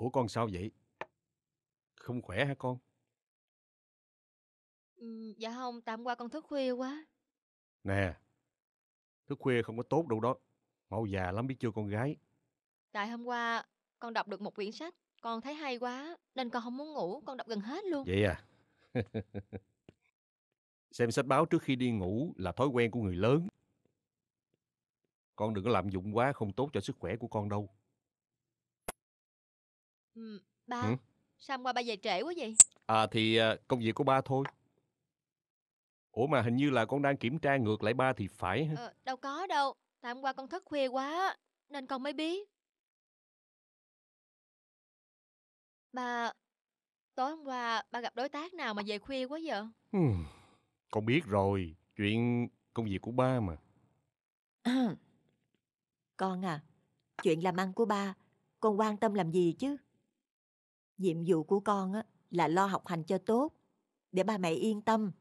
Ủa con sao vậy? Không khỏe hả con? Ừ, dạ không, tạm qua con thức khuya quá. Nè, thức khuya không có tốt đâu đó. Mau già lắm biết chưa con gái. Tại hôm qua con đọc được một quyển sách, con thấy hay quá nên con không muốn ngủ, con đọc gần hết luôn. Vậy à? Xem sách báo trước khi đi ngủ là thói quen của người lớn. Con đừng có lạm dụng quá không tốt cho sức khỏe của con đâu ba Ừ. Sao hôm qua ba về trễ quá vậy À thì à, công việc của ba thôi. Ủa mà hình như là con đang kiểm tra ngược lại ba thì phải ha. ờ, Đâu có đâu Tại hôm qua con thức khuya quá Nên con mới biết Ba Tối hôm qua ba gặp đối tác nào mà về khuya quá vậy Con biết rồi, chuyện công việc của ba mà. Con à, chuyện làm ăn của ba, con quan tâm làm gì chứ? Nhiệm vụ của con á, là lo học hành cho tốt, để ba mẹ yên tâm.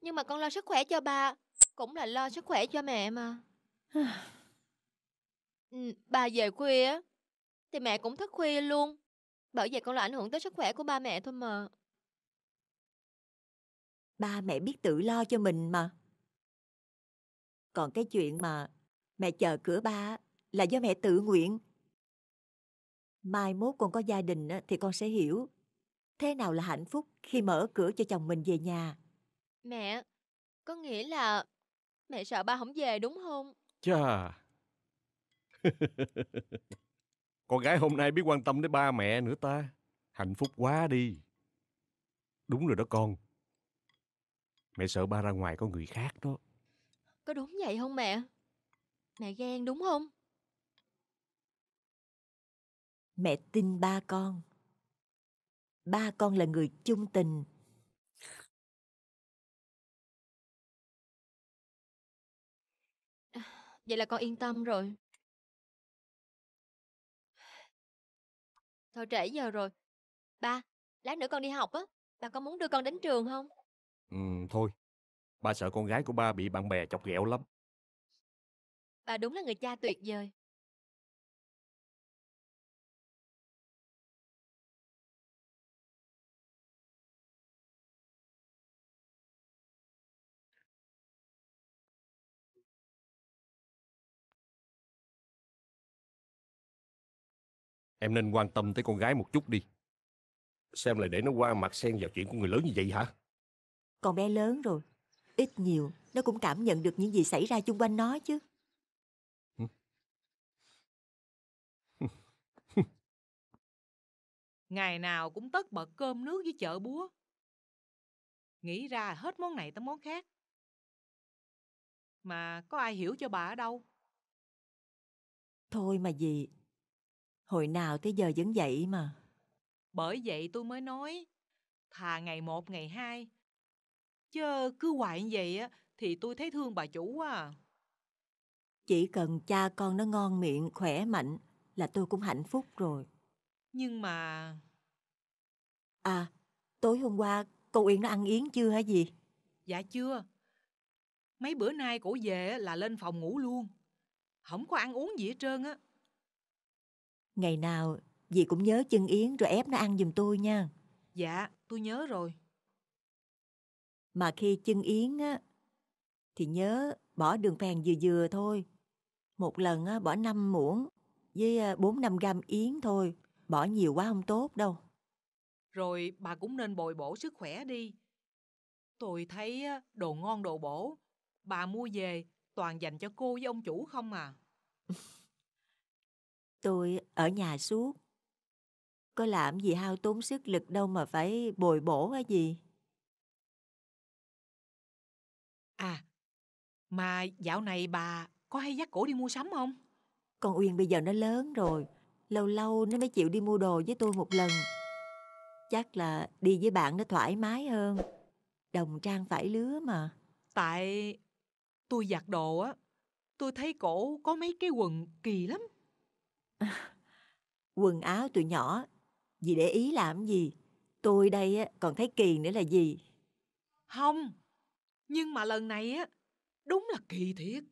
Nhưng mà con lo sức khỏe cho ba, cũng là lo sức khỏe cho mẹ mà. ừ, ba về khuya á, thì mẹ cũng thức khuya luôn. Bởi vậy con lo ảnh hưởng tới sức khỏe của ba mẹ thôi mà. Ba mẹ biết tự lo cho mình mà. Còn cái chuyện mà mẹ chờ cửa ba là do mẹ tự nguyện mai mốt con có gia đình thì con sẽ hiểu thế nào là hạnh phúc khi mở cửa cho chồng mình về nhà mẹ có nghĩa là mẹ sợ ba không về đúng không chà con gái hôm nay biết quan tâm đến ba mẹ nữa ta hạnh phúc quá đi đúng rồi đó con mẹ sợ ba ra ngoài có người khác đó có đúng vậy không mẹ mẹ ghen đúng không mẹ tin ba con ba con là người chung tình Vậy là con yên tâm rồi Thôi trễ giờ rồi Ba, lát nữa con đi học á Ba có muốn đưa con đến trường không? Ừ, thôi Ba sợ con gái của ba bị bạn bè chọc ghẹo lắm Ba đúng là người cha tuyệt vời Em nên quan tâm tới con gái một chút đi. Xem lại để nó qua mặt xen vào chuyện của người lớn như vậy hả? Còn bé lớn rồi, ít nhiều nó cũng cảm nhận được những gì xảy ra chung quanh nó chứ. Ngày nào cũng tất bật cơm nước với chợ búa. Nghĩ ra hết món này tới món khác. Mà có ai hiểu cho bà ở đâu? Thôi mà gì, Hồi nào tới giờ vẫn vậy mà. Bởi vậy tôi mới nói, thà ngày một ngày hai. Chứ cứ hoài như vậy á, thì tôi thấy thương bà chủ quá à. Chỉ cần cha con nó ngon miệng, khỏe mạnh là tôi cũng hạnh phúc rồi. Nhưng mà... À, tối hôm qua cô Uyên nó ăn yến chưa hả gì? Dạ chưa. Mấy bữa nay cổ về là lên phòng ngủ luôn. Không có ăn uống gì hết trơn á. Ngày nào dì cũng nhớ chân Yến rồi ép nó ăn giùm tôi nha. Dạ, tôi nhớ rồi. Mà khi chân Yến á, thì nhớ bỏ đường phèn dừa dừa thôi. Một lần á, bỏ 5 muỗng với 4-5 à, gram Yến thôi. Bỏ nhiều quá không tốt đâu. Rồi bà cũng nên bồi bổ sức khỏe đi. Tôi thấy đồ ngon đồ bổ, bà mua về toàn dành cho cô với ông chủ không à. Tôi ở nhà suốt. Có làm gì hao tốn sức lực đâu mà phải bồi bổ cái gì. À, mà dạo này bà có hay dắt cổ đi mua sắm không? Con Uyên bây giờ nó lớn rồi, lâu lâu nó mới chịu đi mua đồ với tôi một lần. Chắc là đi với bạn nó thoải mái hơn. Đồng trang phải lứa mà. Tại tôi giặt đồ á, tôi thấy cổ có mấy cái quần kỳ lắm. Quần áo tụi nhỏ, dì để ý làm gì? Tôi đây còn thấy kỳ nữa là gì? Không, nhưng mà lần này á, đúng là kỳ thiệt.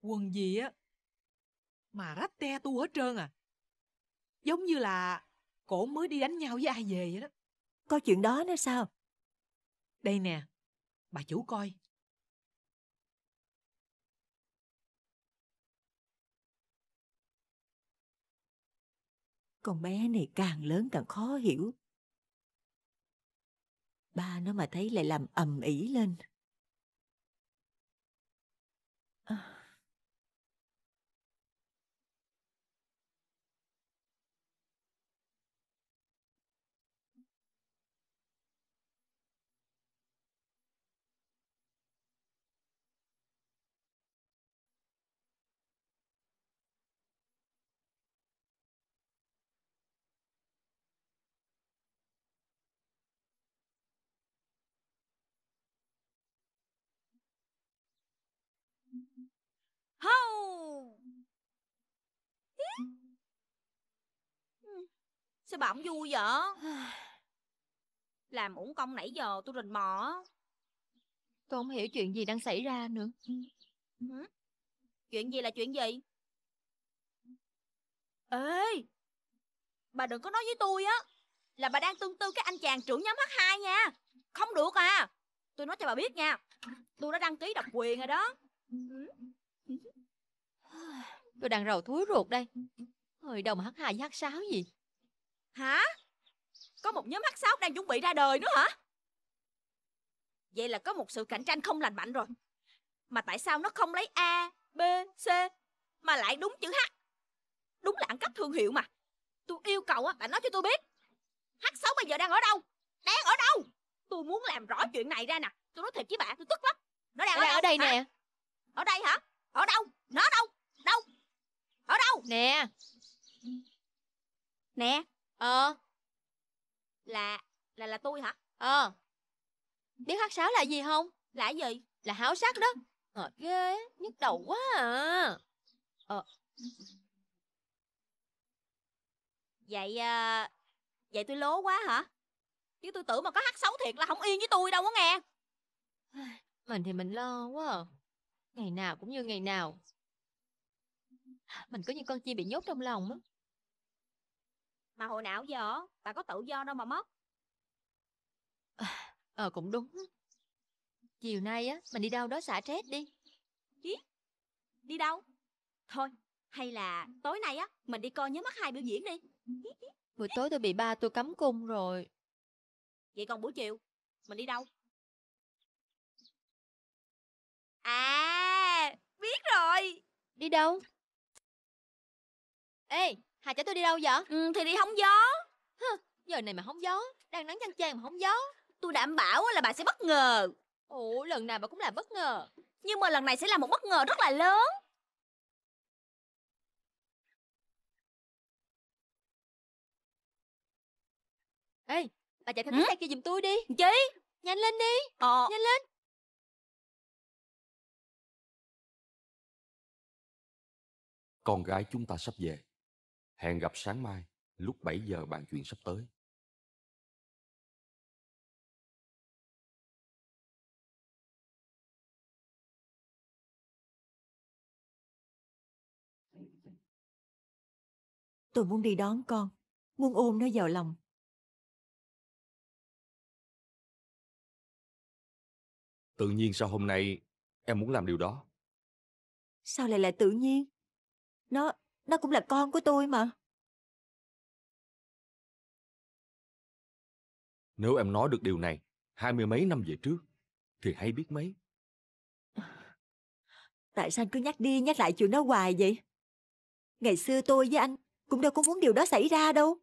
Quần gì á, mà rách te tu hết trơn à. Giống như là cổ mới đi đánh nhau với ai về vậy đó. Có chuyện đó nữa sao? Đây nè, bà chủ coi. Con bé này càng lớn càng khó hiểu. Ba nó mà thấy lại làm ầm ĩ lên. Home. Ừ. Sao bà không vui vậy? Làm uổng công nãy giờ tôi rình mò. Tôi không hiểu chuyện gì đang xảy ra nữa. Ừ chuyện gì là chuyện gì? Ê! Bà đừng có nói với tôi á là bà đang tương tư cái anh chàng trưởng nhóm H2 nha. Không được à. Tôi nói cho bà biết nha. Tôi đã đăng ký độc quyền rồi đó. Ừ. Tôi đang rầu thúi ruột đây Hồi đồng hát 2 hát 6 gì Hả Có một nhóm hát 6 đang chuẩn bị ra đời nữa hả Vậy là có một sự cạnh tranh không lành mạnh rồi Mà tại sao nó không lấy A, B, C Mà lại đúng chữ H Đúng là ăn cắp thương hiệu mà Tôi yêu cầu bạn nói cho tôi biết H6 bây giờ đang ở đâu Đang ở đâu Tôi muốn làm rõ chuyện này ra nè Tôi nói thiệt với bạn tôi tức lắm Nó đang, ở, đang ở đây nè Ở đây hả ở đâu nó đâu đâu ở đâu nè nè ờ là là là tôi hả ờ biết hát sáo là gì không là gì là háo sắc đó ờ ghê nhức đầu quá à ờ vậy à, vậy tôi lố quá hả chứ tôi tưởng mà có hát xấu thiệt là không yên với tôi đâu á nghe mình thì mình lo quá à ngày nào cũng như ngày nào mình có như con chim bị nhốt trong lòng á mà hồi nào giờ bà có tự do đâu mà mất ờ cũng đúng chiều nay á mình đi đâu đó xả stress đi Ý? đi đâu thôi hay là tối nay á mình đi coi nhớ mắt hai biểu diễn đi buổi tối tôi bị ba tôi cấm cung rồi vậy còn buổi chiều mình đi đâu à biết rồi Đi đâu Ê Hà chở tôi đi đâu vậy Ừ thì đi hóng gió Hừ, Giờ này mà hóng gió Đang nắng chăng chang mà hóng gió Tôi đảm bảo là bà sẽ bất ngờ Ủa lần nào bà cũng làm bất ngờ Nhưng mà lần này sẽ là một bất ngờ rất là lớn Ê Bà chạy theo cái xe kia giùm tôi đi Chị Nhanh lên đi ờ. Nhanh lên con gái chúng ta sắp về. Hẹn gặp sáng mai, lúc 7 giờ bàn chuyện sắp tới. Tôi muốn đi đón con, muốn ôm nó vào lòng. Tự nhiên sao hôm nay em muốn làm điều đó? Sao lại là tự nhiên? Nó, nó cũng là con của tôi mà. Nếu em nói được điều này hai mươi mấy năm về trước, thì hay biết mấy. Tại sao anh cứ nhắc đi nhắc lại chuyện đó hoài vậy? Ngày xưa tôi với anh cũng đâu có muốn điều đó xảy ra đâu.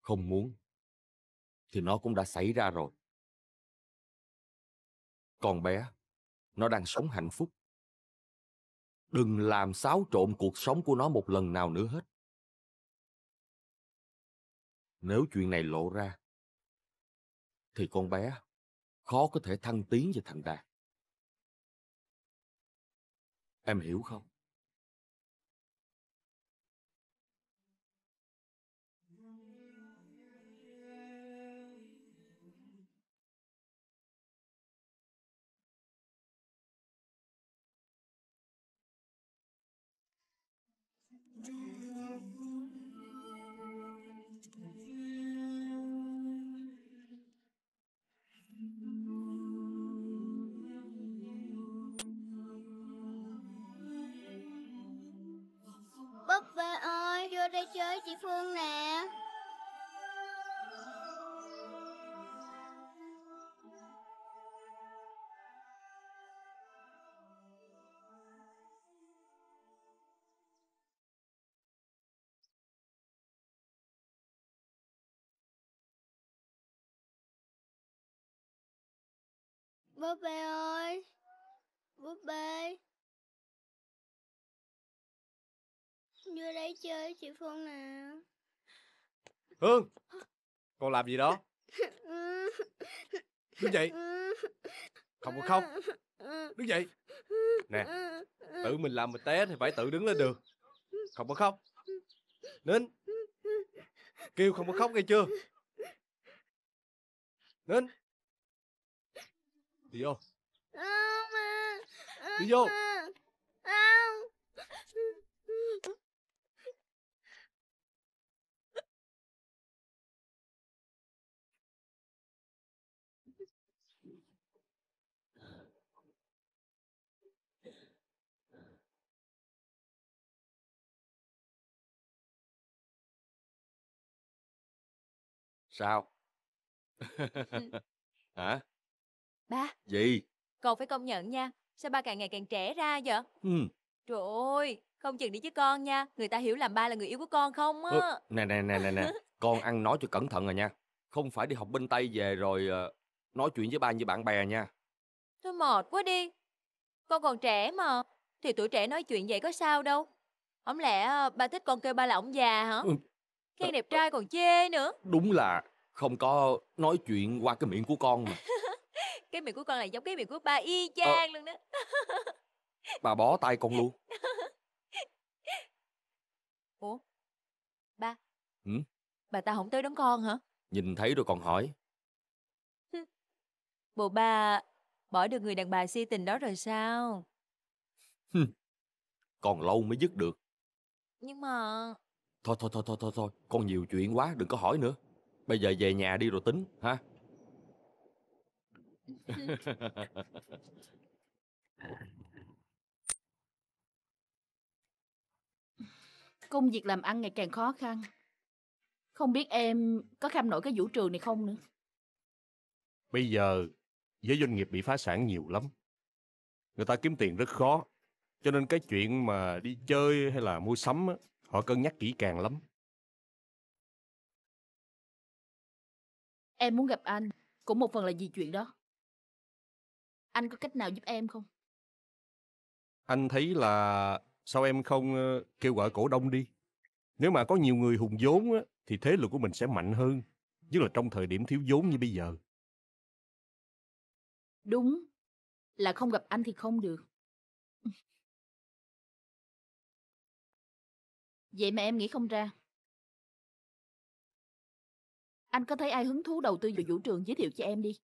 Không muốn, thì nó cũng đã xảy ra rồi. Còn bé, nó đang sống hạnh phúc đừng làm xáo trộn cuộc sống của nó một lần nào nữa hết nếu chuyện này lộ ra thì con bé khó có thể thăng tiến và thành đạt em hiểu không ơi chị Phương nè Búp bê ơi Búp bê Vô đây chơi chị Phương nè Hương Con làm gì đó Đứng dậy Không có khóc Đứng dậy Nè Tự mình làm mình té thì phải tự đứng lên được Không có khóc Nín Kêu không có khóc nghe chưa Nín Đi vô Đi vô Sao? Hả? Ba, Gì? cậu phải công nhận nha. Sao ba càng ngày càng trẻ ra vậy? Ừ. Trời ơi, không chừng đi chứ con nha. Người ta hiểu làm ba là người yêu của con không á. Ừ, Nè nè nè nè nè, con ăn nói cho cẩn thận rồi nha. Không phải đi học bên Tây về rồi ờ, nói chuyện với ba như bạn bè nha. Thôi mệt quá đi. Con còn trẻ mà. Thì tuổi trẻ nói chuyện vậy có sao đâu. Không lẽ ờ, ba thích con kêu ba là ông già hả? Khen đẹp trai còn chê nữa Đúng là không có nói chuyện qua cái miệng của con mà Cái miệng của con này giống cái miệng của ba y ờ. chang ờ, luôn đó Bà bó tay con luôn Ủa Ba ừ? Bà ta không tới đón con hả Nhìn thấy rồi còn hỏi Bộ ba bỏ được người đàn bà si tình đó rồi sao còn lâu mới dứt được nhưng mà Thôi thôi thôi thôi thôi thôi, con nhiều chuyện quá, đừng có hỏi nữa. Bây giờ về nhà đi rồi tính, ha. Công việc làm ăn ngày càng khó khăn. Không biết em có kham nổi cái vũ trường này không nữa. Bây giờ với doanh nghiệp bị phá sản nhiều lắm. Người ta kiếm tiền rất khó. Cho nên cái chuyện mà đi chơi hay là mua sắm á, Họ cân nhắc kỹ càng lắm. Em muốn gặp anh, cũng một phần là vì chuyện đó. Anh có cách nào giúp em không? Anh thấy là sao em không ờ, kêu gọi cổ đông đi? Nếu mà có nhiều người hùng vốn thì thế lực của mình sẽ mạnh hơn, nhất là trong thời điểm thiếu vốn như bây giờ. Đúng, là không gặp anh thì không được. Vậy mà em nghĩ không ra. Anh có thấy ai hứng thú đầu tư vào vũ trường giới thiệu cho em đi.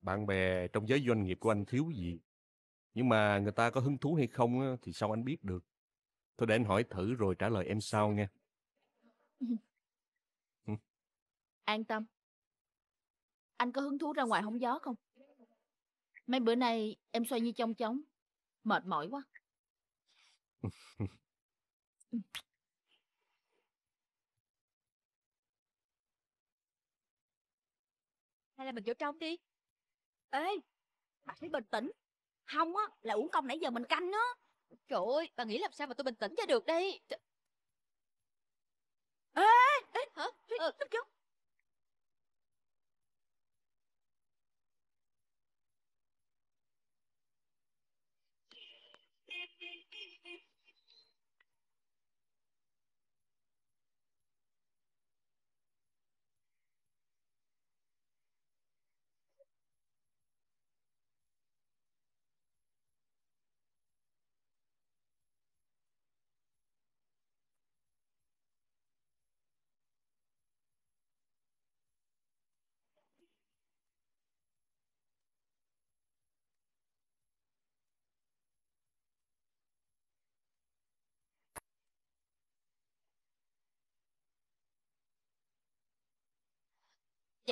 Bạn bè trong giới doanh nghiệp của anh thiếu gì. Nhưng mà người ta có hứng thú hay không thì sao anh biết được. Thôi để anh hỏi thử rồi trả lời em sau nghe ừ. An tâm. Anh có hứng thú ra ngoài hóng gió không? Mấy bữa nay em xoay như trong chóng. Mệt mỏi quá. Hay là mình vô trong đi? Ê, bà phải bình tĩnh, không á là uống công nãy giờ mình canh á. Trời ơi, bà nghĩ làm sao mà tôi bình tĩnh cho được đây? Ê! Ê! Hả? Ê, Ờ. núp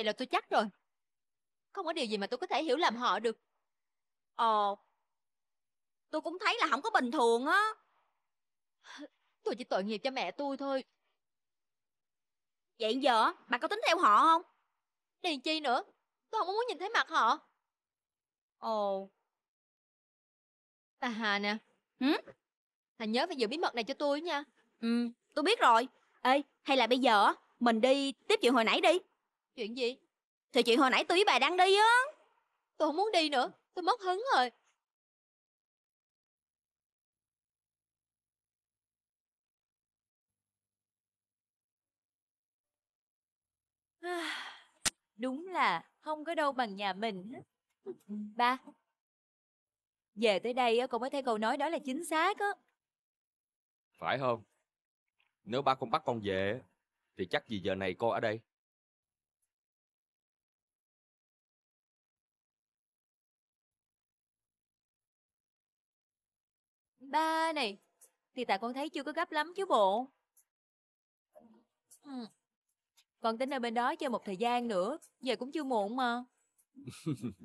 Vậy là tôi chắc rồi. Không có điều gì mà tôi có thể hiểu làm họ được. Ồ, ờ, tôi cũng thấy là không có bình thường á. Tôi chỉ tội nghiệp cho mẹ tôi thôi. Vậy giờ, bà có tính theo họ không? Điền chi nữa, tôi không muốn nhìn thấy mặt họ. Ồ. Tà Hà nè. Hử? Hà nhớ phải giữ bí mật này cho tôi nha. Ừ, tôi biết rồi. Ê, hay là bây giờ mình đi tiếp chuyện hồi nãy đi. Chuyện gì? Thì chuyện hồi nãy tôi với bà đang đi á Tôi không muốn đi nữa Tôi mất hứng rồi Đúng là không có đâu bằng nhà mình Ba Về tới đây con mới thấy câu nói đó là chính xác á Phải không? Nếu ba không bắt con về Thì chắc gì giờ này con ở đây ba này Thì tại con thấy chưa có gấp lắm chứ bộ ừ. Con tính ở bên đó chơi một thời gian nữa Giờ cũng chưa muộn mà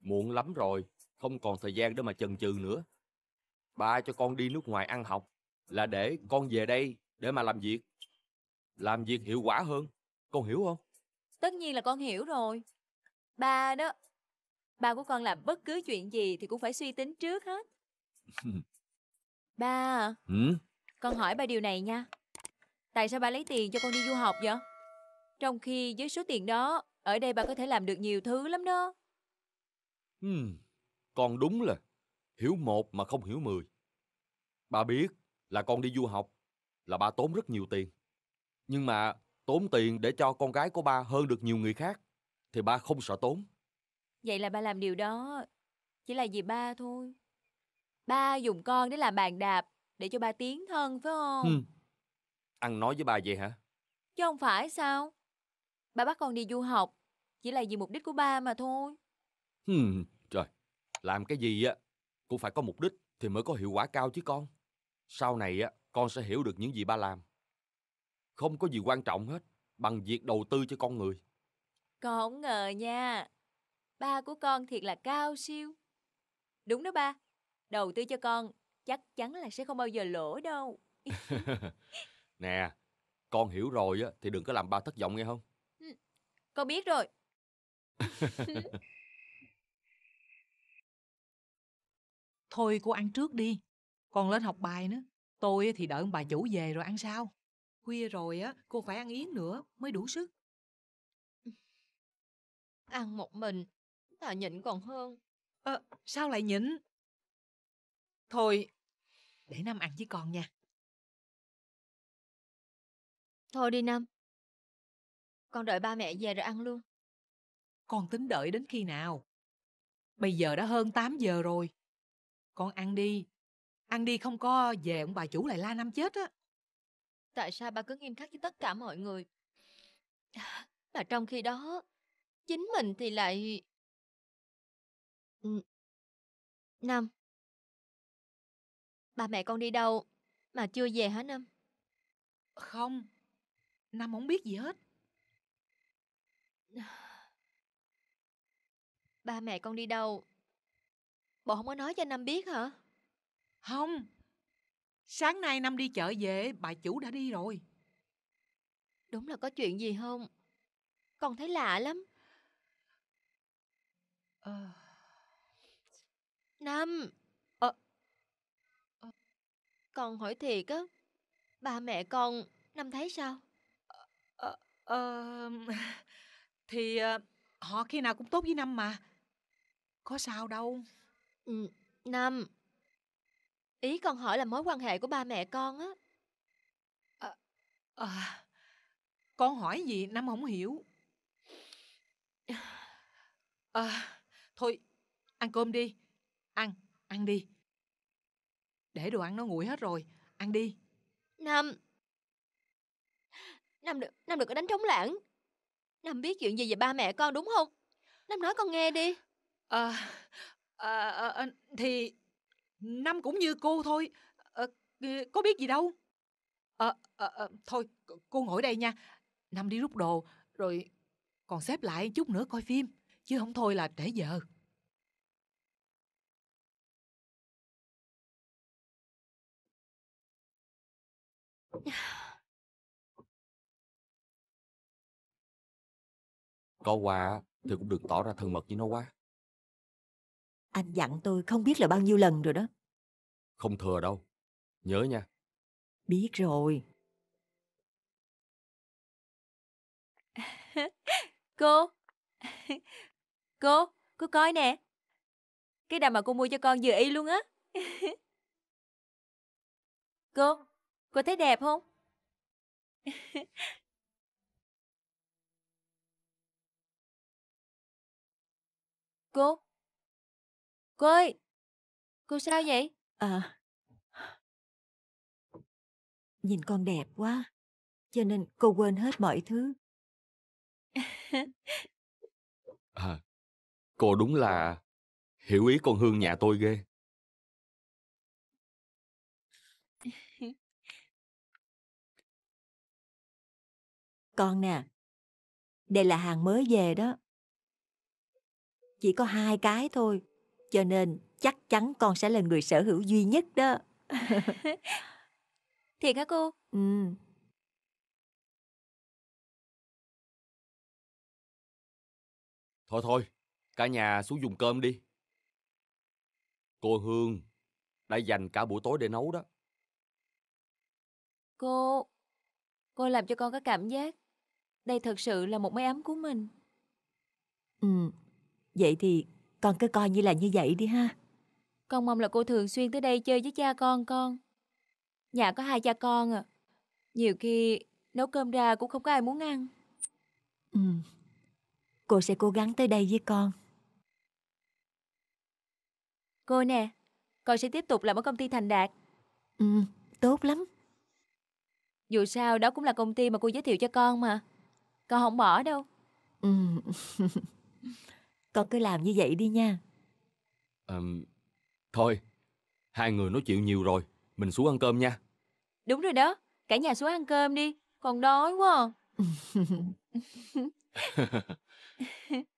Muộn lắm rồi Không còn thời gian để mà chần chừ nữa Ba cho con đi nước ngoài ăn học Là để con về đây Để mà làm việc Làm việc hiệu quả hơn Con hiểu không? Tất nhiên là con hiểu rồi Ba đó Ba của con làm bất cứ chuyện gì thì cũng phải suy tính trước hết Ba ừ? Con hỏi ba điều này nha Tại sao ba lấy tiền cho con đi du học vậy? Trong khi với số tiền đó Ở đây ba có thể làm được nhiều thứ lắm đó ừ, Con đúng là Hiểu một mà không hiểu mười Ba biết là con đi du học Là ba tốn rất nhiều tiền Nhưng mà tốn tiền để cho con gái của ba hơn được nhiều người khác Thì ba không sợ tốn Vậy là ba làm điều đó Chỉ là vì ba thôi Ba dùng con để làm bàn đạp Để cho ba tiến thân phải không ừ. Ăn nói với ba vậy hả Chứ không phải sao Ba bắt con đi du học Chỉ là vì mục đích của ba mà thôi hmm, Trời Làm cái gì á Cũng phải có mục đích Thì mới có hiệu quả cao chứ con Sau này á Con sẽ hiểu được những gì ba làm Không có gì quan trọng hết Bằng việc đầu tư cho con người Con không ngờ nha Ba của con thiệt là cao siêu Đúng đó ba Đầu tư cho con, chắc chắn là sẽ không bao giờ lỗ đâu. nè, con hiểu rồi á thì đừng có làm ba thất vọng nghe không? Ừ, con biết rồi. Thôi cô ăn trước đi, con lên học bài nữa. Tôi thì đợi ông bà chủ về rồi ăn sao? Khuya rồi á, cô phải ăn yến nữa mới đủ sức. Ăn một mình, thà nhịn còn hơn. Ờ, à, sao lại nhịn? Thôi, để Nam ăn với con nha. Thôi đi Nam. Con đợi ba mẹ về rồi ăn luôn. Con tính đợi đến khi nào? Bây giờ đã hơn 8 giờ rồi. Con ăn đi. Ăn đi không có về ông bà chủ lại la Nam chết á. Tại sao ba cứ nghiêm khắc với tất cả mọi người? Mà trong khi đó, chính mình thì lại... Ừ, Nam, Ba mẹ con đi đâu Mà chưa về hả Năm Không Năm không biết gì hết Ba mẹ con đi đâu Bộ không có nói cho Năm biết hả Không Sáng nay Năm đi chợ về Bà chủ đã đi rồi Đúng là có chuyện gì không Con thấy lạ lắm à... Năm con hỏi thiệt á, ba mẹ con năm thấy sao? Ờ, ờ, thì ờ, họ khi nào cũng tốt với năm mà. Có sao đâu. Ừ, năm. Ý con hỏi là mối quan hệ của ba mẹ con á. À, à, con hỏi gì năm không hiểu. À, thôi, ăn cơm đi. Ăn, ăn đi. Để đồ ăn nó nguội hết rồi Ăn đi Nam Nam được, Nam được có đánh trống lãng Nam biết chuyện gì về ba mẹ con đúng không Nam nói con nghe đi à, à, à, Thì Nam cũng như cô thôi à, Có biết gì đâu à, à, à, Thôi cô ngồi đây nha Nam đi rút đồ Rồi còn xếp lại chút nữa coi phim Chứ không thôi là trễ giờ Có quà thì cũng đừng tỏ ra thân mật với nó quá Anh dặn tôi không biết là bao nhiêu lần rồi đó Không thừa đâu Nhớ nha Biết rồi Cô Cô Cô coi nè Cái đầm mà cô mua cho con vừa y luôn á Cô Cô thấy đẹp không? cô? Cô ơi! Cô sao vậy? À... Nhìn con đẹp quá, cho nên cô quên hết mọi thứ. à, cô đúng là hiểu ý con Hương nhà tôi ghê. Con nè, đây là hàng mới về đó. Chỉ có hai cái thôi, cho nên chắc chắn con sẽ là người sở hữu duy nhất đó. Thiệt hả cô? Ừ. Thôi thôi, cả nhà xuống dùng cơm đi. Cô Hương đã dành cả buổi tối để nấu đó. Cô, cô làm cho con có cảm giác đây thật sự là một mái ấm của mình. Ừ, vậy thì con cứ coi như là như vậy đi ha. Con mong là cô thường xuyên tới đây chơi với cha con con. Nhà có hai cha con à. Nhiều khi nấu cơm ra cũng không có ai muốn ăn. Ừ, cô sẽ cố gắng tới đây với con. Cô nè, con sẽ tiếp tục làm ở công ty Thành Đạt. Ừ, tốt lắm. Dù sao đó cũng là công ty mà cô giới thiệu cho con mà. Con không bỏ đâu. Ừ. con cứ làm như vậy đi nha. À, thôi, hai người nói chuyện nhiều rồi. Mình xuống ăn cơm nha. Đúng rồi đó, cả nhà xuống ăn cơm đi. Còn đói quá à.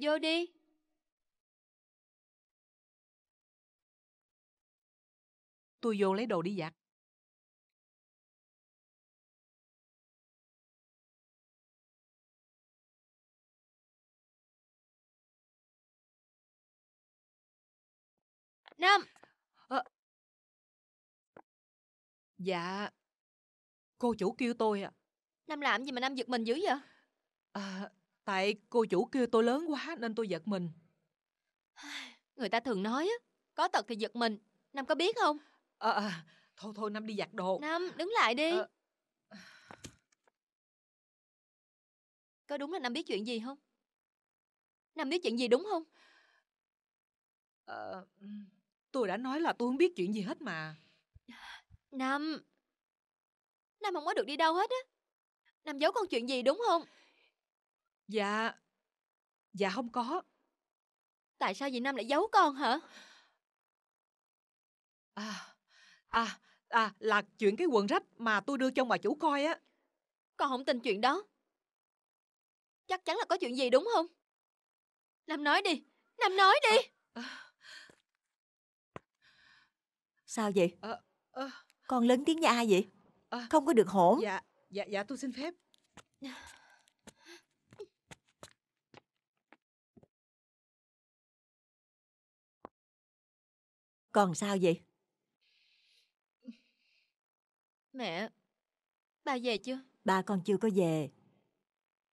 vô đi. Tôi vô lấy đồ đi giặt. Nam à, ờ. Dạ Cô chủ kêu tôi à Nam làm gì mà Nam giật mình dữ vậy à, Tại cô chủ kêu tôi lớn quá nên tôi giật mình. Người ta thường nói có tật thì giật mình. năm có biết không? À, à, thôi thôi năm đi giặt đồ. năm đứng lại đi. À... Có đúng là năm biết chuyện gì không? năm biết chuyện gì đúng không? À, tôi đã nói là tôi không biết chuyện gì hết mà. năm năm không có được đi đâu hết á. năm giấu con chuyện gì đúng không? Dạ Dạ không có Tại sao dì Năm lại giấu con hả À À À là chuyện cái quần rách Mà tôi đưa cho bà chủ coi á Con không tin chuyện đó Chắc chắn là có chuyện gì đúng không Nam nói đi Nam nói đi à, à. Sao vậy à, à. Con lớn tiếng với ai vậy à, Không có được hổn Dạ dạ dạ tôi xin phép Còn sao vậy? Mẹ, ba về chưa? Ba con chưa có về.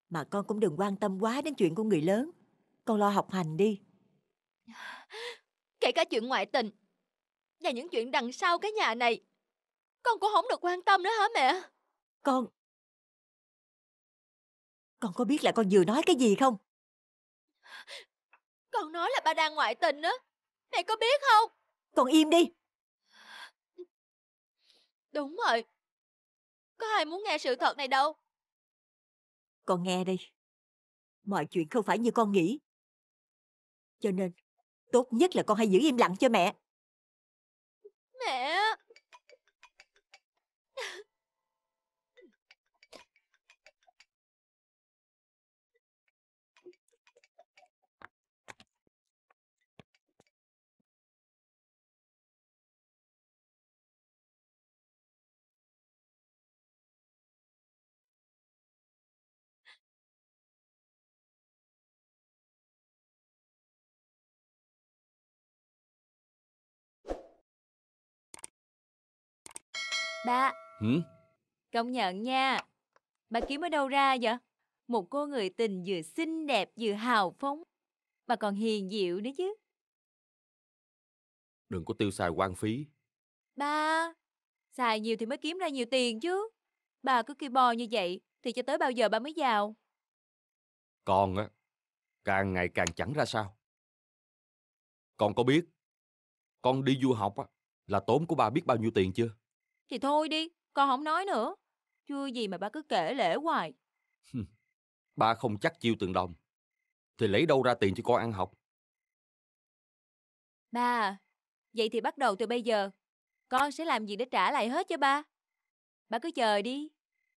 Mà con cũng đừng quan tâm quá đến chuyện của người lớn. Con lo học hành đi. Kể cả chuyện ngoại tình và những chuyện đằng sau cái nhà này, con cũng không được quan tâm nữa hả mẹ? Con... Con có biết là con vừa nói cái gì không? Con nói là ba đang ngoại tình á. Mẹ có biết không? Còn im đi Đúng rồi Có ai muốn nghe sự thật này đâu Con nghe đi Mọi chuyện không phải như con nghĩ Cho nên Tốt nhất là con hãy giữ im lặng cho mẹ Mẹ Ba. Ừ? Công nhận nha. Bà kiếm ở đâu ra vậy? Một cô người tình vừa xinh đẹp vừa hào phóng. Bà còn hiền dịu nữa chứ. Đừng có tiêu xài quan phí. Ba, xài nhiều thì mới kiếm ra nhiều tiền chứ. Bà cứ kêu bò như vậy thì cho tới bao giờ bà mới giàu? Con á, càng ngày càng chẳng ra sao. Con có biết, con đi du học á, là tốn của bà biết bao nhiêu tiền chưa? Thì thôi đi, con không nói nữa. Chưa gì mà ba cứ kể lễ hoài. ba không chắc chiêu từng đồng. Thì lấy đâu ra tiền cho con ăn học? Ba, à, vậy thì bắt đầu từ bây giờ. Con sẽ làm gì để trả lại hết cho ba? Ba cứ chờ đi.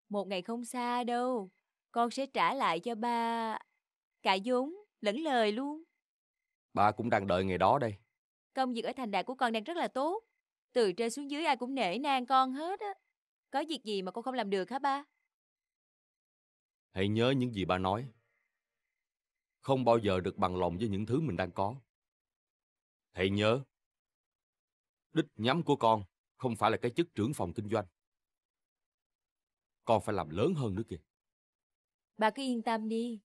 Một ngày không xa đâu. Con sẽ trả lại cho ba cả vốn lẫn lời luôn. Ba cũng đang đợi ngày đó đây. Công việc ở thành đạt của con đang rất là tốt. Từ trên xuống dưới ai cũng nể nang con hết á. Có việc gì mà con không làm được hả ba? Hãy nhớ những gì ba nói. Không bao giờ được bằng lòng với những thứ mình đang có. Hãy nhớ, đích nhắm của con không phải là cái chức trưởng phòng kinh doanh. Con phải làm lớn hơn nữa kìa. Ba cứ yên tâm đi.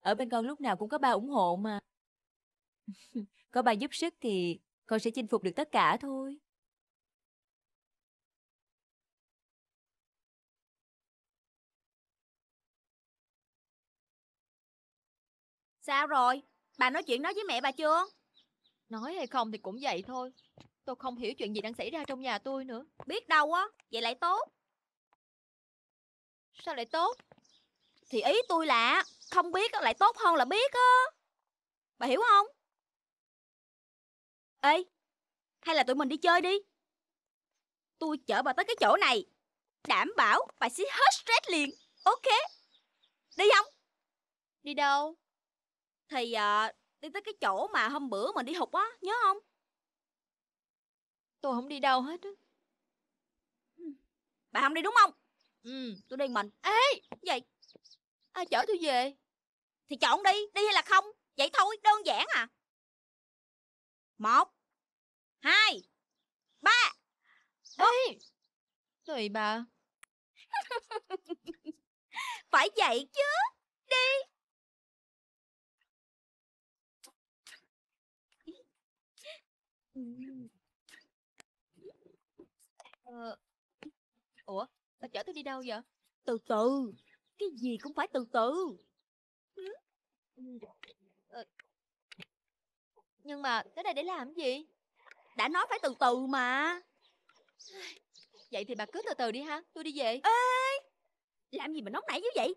Ở bên con lúc nào cũng có ba ủng hộ mà. có ba giúp sức thì con sẽ chinh phục được tất cả thôi. Sao rồi? Bà nói chuyện đó với mẹ bà chưa? Nói hay không thì cũng vậy thôi Tôi không hiểu chuyện gì đang xảy ra trong nhà tôi nữa Biết đâu á, vậy lại tốt Sao lại tốt? Thì ý tôi là không biết lại tốt hơn là biết á Bà hiểu không? Ê, hay là tụi mình đi chơi đi Tôi chở bà tới cái chỗ này Đảm bảo bà sẽ hết stress liền Ok Đi không? Đi đâu? thì à, đi tới cái chỗ mà hôm bữa mình đi học á, nhớ không? Tôi không đi đâu hết á. Ừ. Bà không đi đúng không? Ừ, tôi đi mình. Ê, vậy, Ai à, chở tôi về? Thì chọn đi, đi hay là không? Vậy thôi, đơn giản à. Một, hai, ba. Ê, Ê. Rồi bà. Phải vậy chứ. Đi. Ờ, ủa, bà chở tôi đi đâu vậy? Từ từ, cái gì cũng phải từ từ. Ờ, nhưng mà tới đây để làm gì? Đã nói phải từ từ mà. Vậy thì bà cứ từ từ đi ha, tôi đi về. Ê, làm gì mà nóng nảy dữ vậy?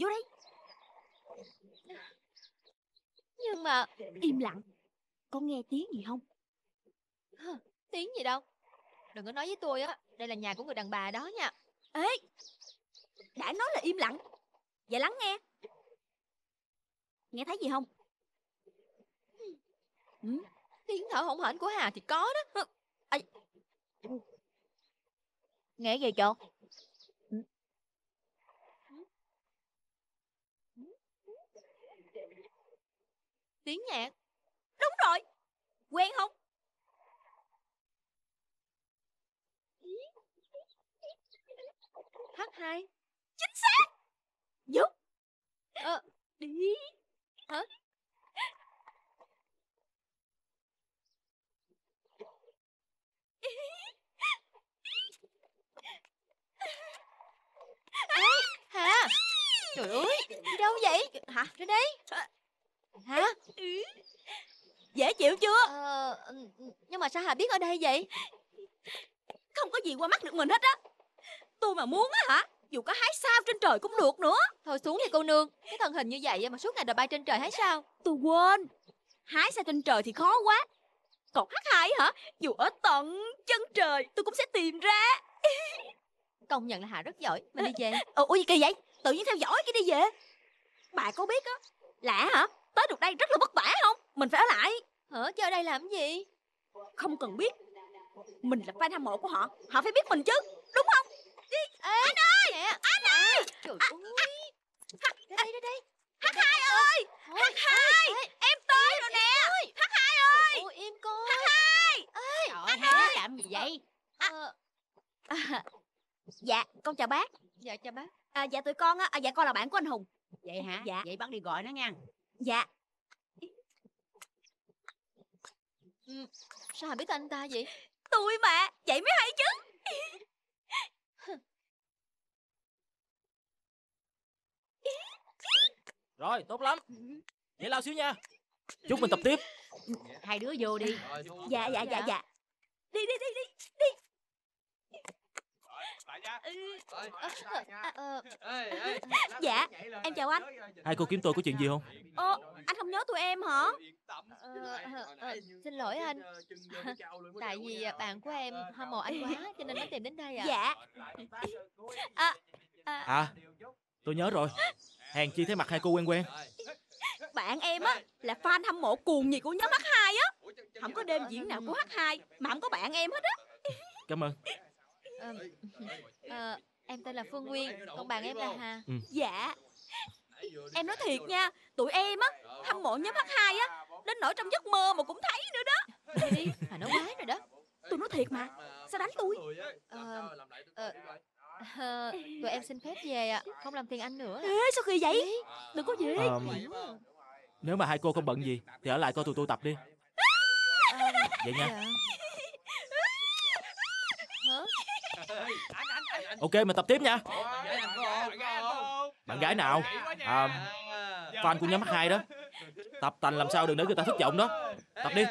Vô đây. Nhưng mà... Im lặng, có nghe tiếng gì không? Tiếng gì đâu Đừng có nói với tôi á Đây là nhà của người đàn bà đó nha Ê Đã nói là im lặng Vậy lắng nghe Nghe thấy gì không ừ. Tiếng thở hổn hển của Hà thì có đó à. Nghe gì chỗ Tiếng nhạc Đúng rồi Quen không H2 Chính xác Dũng Ờ Đi Hả Hà Trời ơi Đi đâu vậy Hả Ra đây Hả Dễ chịu chưa ờ, Nhưng mà sao Hà biết ở đây vậy Không có gì qua mắt được mình hết á Tôi mà muốn á hả Dù có hái sao trên trời cũng được nữa Thôi xuống đi cô nương Cái thân hình như vậy mà suốt ngày đòi bay trên trời hái sao Tôi quên Hái sao trên trời thì khó quá Còn hát hai hả Dù ở tận chân trời tôi cũng sẽ tìm ra Công nhận là Hà rất giỏi Mình đi về Ủa, ờ, ủa gì kỳ vậy Tự nhiên theo dõi cái đi về Bà có biết á Lạ hả Tới được đây rất là vất vả không Mình phải ở lại Hả chơi đây làm gì Không cần biết Mình là fan hâm mộ của họ Họ phải biết mình chứ Đúng không anh ơi Anh ơi Trời à, ơi à, à. Ra đây ra đây H2 ơi H2 Em tới rồi nè H2 ơi Em coi h ơi anh ơi làm gì vậy ờ. Dạ con chào bác Dạ chào bác à, Dạ tụi con á à, Dạ con là bạn của anh Hùng Vậy hả Dạ Vậy bác đi gọi nó nha Dạ ừ. Sao biết anh ta vậy Tôi mà Vậy mới hay chứ Rồi, tốt lắm. Ừ. Vậy lao xíu nha. Chúc mình tập tiếp. Hai đứa vô đi. Dạ, dạ, dạ, dạ. Đi, đi, đi, đi, đi. Dạ, em chào anh. Hai cô kiếm tôi có chuyện gì không? Ồ, anh không nhớ tụi em hả? Ờ, ờ, ờ xin lỗi anh. Ờ, Tại vì bạn của em hâm mộ anh quá cho nên mới tìm đến đây ạ. Dạ. À, à, tôi nhớ rồi hèn Chi thấy mặt hai cô quen quen Bạn em á là fan hâm mộ cuồng nhiệt của nhóm H2 á Không có đêm diễn nào của H2 mà không có bạn em hết á Cảm ơn à, à, Em tên là Phương Nguyên, còn bạn em là Hà ừ. Dạ Em nói thiệt nha, tụi em á hâm mộ nhóm H2 á Đến nỗi trong giấc mơ mà cũng thấy nữa đó Đi đi, mà nói quái rồi đó Tôi nói thiệt mà, sao đánh tôi à, à, à, tụi em xin phép về ạ không làm phiền anh nữa Ê, sao kỳ vậy đừng có gì Ờm, nếu mà hai cô không bận gì thì ở lại coi tụi tôi tập đi à, vậy nha dạ. ok mình tập tiếp nha bạn gái nào à, fan của nhóm h hai đó tập tành làm sao đừng để người ta thất vọng đó tập đi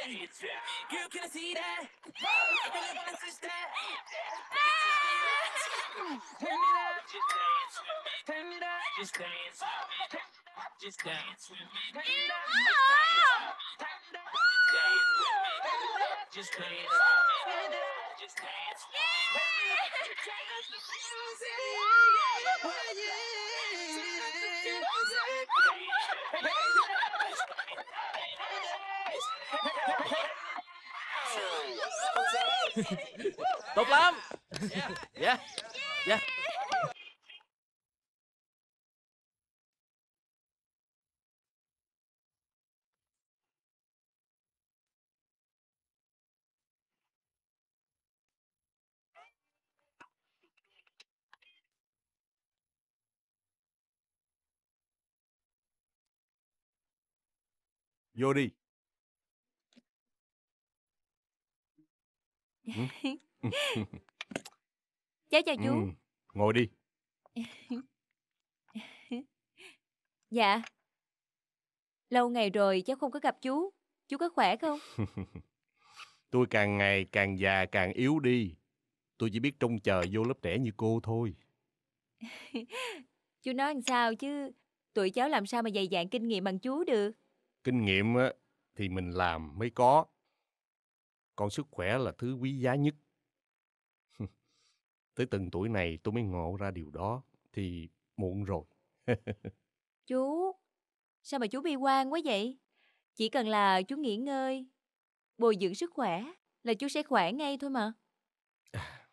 Girl, can I see that? Girl, I to touch Turn it up, just dance with me. Turn it up, just dance with me. Just dance with me. Turn it up, just dance with me. Just dance with me. Just dance with me. Just dance with me. Just dance with me. tốt lắm dạ dạ vô đi cháu ừ. chào chú. Ừ, ngồi đi. dạ. Lâu ngày rồi cháu không có gặp chú. Chú có khỏe không? Tôi càng ngày càng già càng yếu đi. Tôi chỉ biết trông chờ vô lớp trẻ như cô thôi. chú nói làm sao chứ tụi cháu làm sao mà dày dạn kinh nghiệm bằng chú được kinh nghiệm á thì mình làm mới có còn sức khỏe là thứ quý giá nhất. Tới từng tuổi này tôi mới ngộ ra điều đó, thì muộn rồi. chú, sao mà chú bi quan quá vậy? Chỉ cần là chú nghỉ ngơi, bồi dưỡng sức khỏe là chú sẽ khỏe ngay thôi mà. À.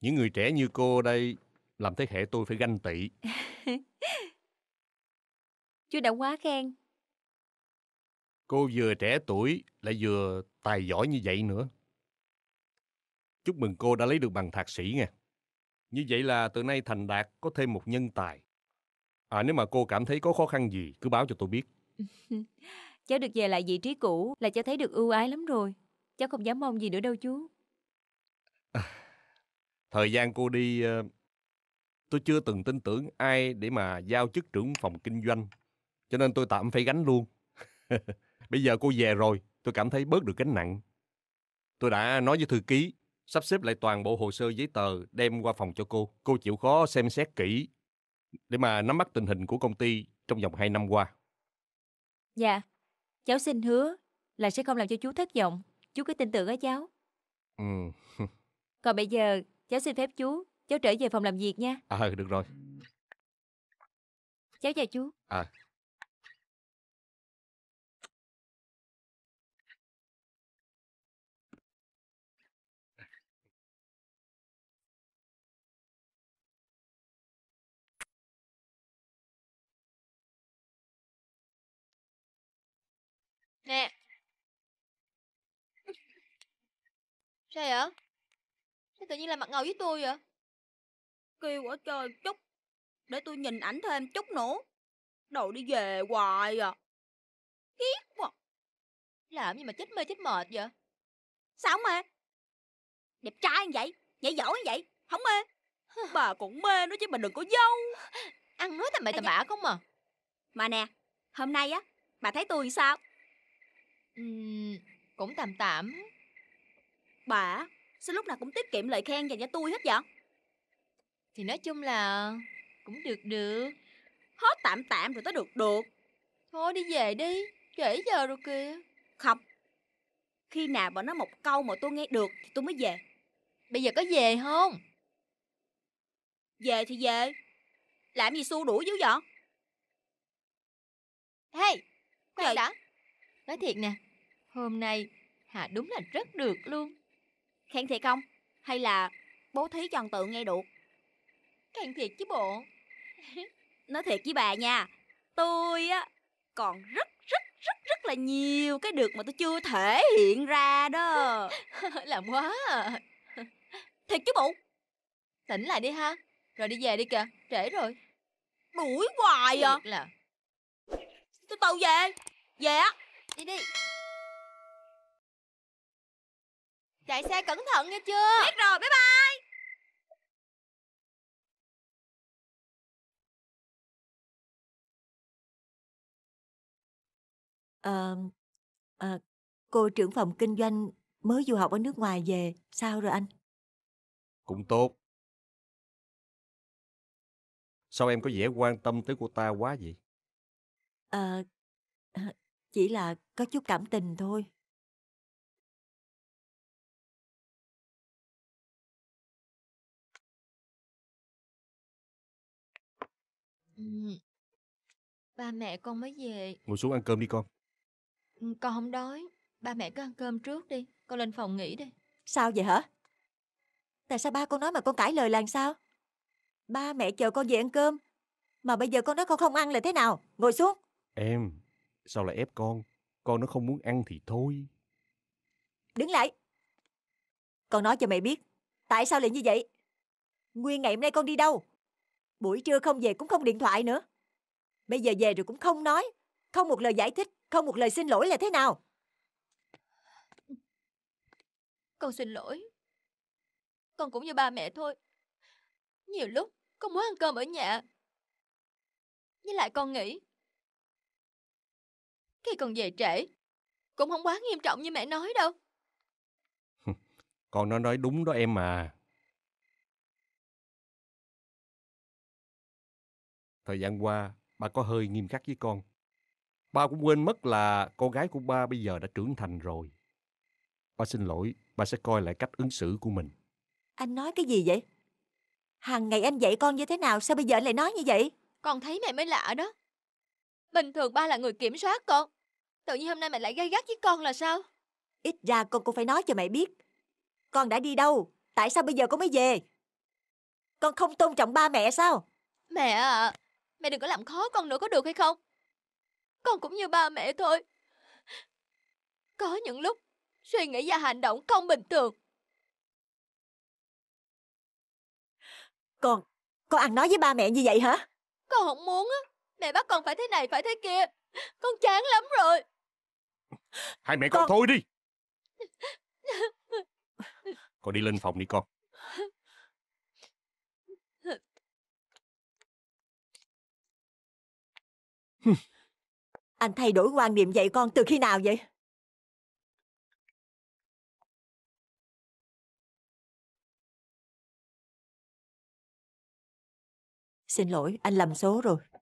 những người trẻ như cô đây làm thế hệ tôi phải ganh tị. chú đã quá khen. Cô vừa trẻ tuổi lại vừa tài giỏi như vậy nữa. Chúc mừng cô đã lấy được bằng thạc sĩ nha. Như vậy là từ nay Thành Đạt có thêm một nhân tài. À nếu mà cô cảm thấy có khó khăn gì cứ báo cho tôi biết. cháu được về lại vị trí cũ là cháu thấy được ưu ái lắm rồi. Cháu không dám mong gì nữa đâu chú. À, thời gian cô đi ờ, tôi chưa từng tin tưởng ai để mà giao chức trưởng phòng kinh doanh. Cho nên tôi tạm phải gánh luôn. Bây giờ cô về rồi, tôi cảm thấy bớt được gánh nặng. Tôi đã nói với thư ký, sắp xếp lại toàn bộ hồ sơ giấy tờ đem qua phòng cho cô. Cô chịu khó xem xét kỹ để mà nắm bắt tình hình của công ty trong vòng 2 năm qua. Dạ, cháu xin hứa là sẽ không làm cho chú thất vọng. Chú cứ tin tưởng ở cháu. Ừ. Còn bây giờ, cháu xin phép chú, cháu trở về phòng làm việc nha. À, được rồi. Cháu chào chú. À, Nè Sao vậy? Sao tự nhiên là mặt ngầu với tôi vậy? Kêu quá trời chút Để tôi nhìn ảnh thêm chút nữa Đồ đi về hoài à Ghét quá Làm gì mà chết mê chết mệt vậy? Sao mê? Đẹp trai như vậy, nhảy giỏi như vậy, không mê Bà cũng mê nó chứ mà đừng có dâu Ăn nói tầm bậy tầm bạ không à Mà nè, hôm nay á, bà thấy tôi sao? cũng tạm tạm. Bà, sao lúc nào cũng tiết kiệm lời khen dành cho tôi hết vậy? Thì nói chung là cũng được được. Hết tạm tạm rồi tới được được. Thôi đi về đi, trễ giờ rồi kìa. Không. Khi nào bà nói một câu mà tôi nghe được thì tôi mới về. Bây giờ có về không? Về thì về. Làm gì xua đuổi dữ vậy? Hey, khoan Trời. đã. Nói thiệt nè, Hôm nay Hà đúng là rất được luôn Khen thiệt không? Hay là bố thí cho tự nghe được? Khen thiệt chứ bộ Nói thiệt với bà nha Tôi á còn rất rất rất rất là nhiều cái được mà tôi chưa thể hiện ra đó Làm quá à Thiệt chứ bộ Tỉnh lại đi ha Rồi đi về đi kìa, trễ rồi Đuổi hoài à Thiệt là Từ từ về Về á Đi đi Chạy xe cẩn thận nghe chưa Biết rồi bye bye à, à, Cô trưởng phòng kinh doanh mới du học ở nước ngoài về Sao rồi anh Cũng tốt Sao em có vẻ quan tâm tới cô ta quá vậy à, Chỉ là có chút cảm tình thôi ba mẹ con mới về. Ngồi xuống ăn cơm đi con. Con không đói. Ba mẹ cứ ăn cơm trước đi. Con lên phòng nghỉ đi. Sao vậy hả? Tại sao ba con nói mà con cãi lời làm sao? Ba mẹ chờ con về ăn cơm. Mà bây giờ con nói con không ăn là thế nào? Ngồi xuống. Em, sao lại ép con? Con nó không muốn ăn thì thôi. Đứng lại. Con nói cho mẹ biết. Tại sao lại như vậy? Nguyên ngày hôm nay con đi đâu? Buổi trưa không về cũng không điện thoại nữa. Bây giờ về rồi cũng không nói, không một lời giải thích, không một lời xin lỗi là thế nào? Con xin lỗi. Con cũng như ba mẹ thôi. Nhiều lúc con muốn ăn cơm ở nhà. Với lại con nghĩ, khi con về trễ, cũng không quá nghiêm trọng như mẹ nói đâu. con nó nói đúng đó em à. Thời gian qua, ba có hơi nghiêm khắc với con. Ba cũng quên mất là con gái của ba bây giờ đã trưởng thành rồi. Ba xin lỗi, ba sẽ coi lại cách ứng xử của mình. Anh nói cái gì vậy? Hằng ngày anh dạy con như thế nào, sao bây giờ anh lại nói như vậy? Con thấy mẹ mới lạ đó. Bình thường ba là người kiểm soát con. Tự nhiên hôm nay mẹ lại gay gắt với con là sao? Ít ra con cũng phải nói cho mẹ biết. Con đã đi đâu? Tại sao bây giờ con mới về? Con không tôn trọng ba mẹ sao? Mẹ ạ. À... Mẹ đừng có làm khó con nữa có được hay không Con cũng như ba mẹ thôi Có những lúc Suy nghĩ và hành động không bình thường Con Con ăn nói với ba mẹ như vậy hả Con không muốn á Mẹ bắt con phải thế này phải thế kia Con chán lắm rồi Hai mẹ con, con thôi đi Con đi lên phòng đi con anh thay đổi quan niệm dạy con từ khi nào vậy xin lỗi anh lầm số rồi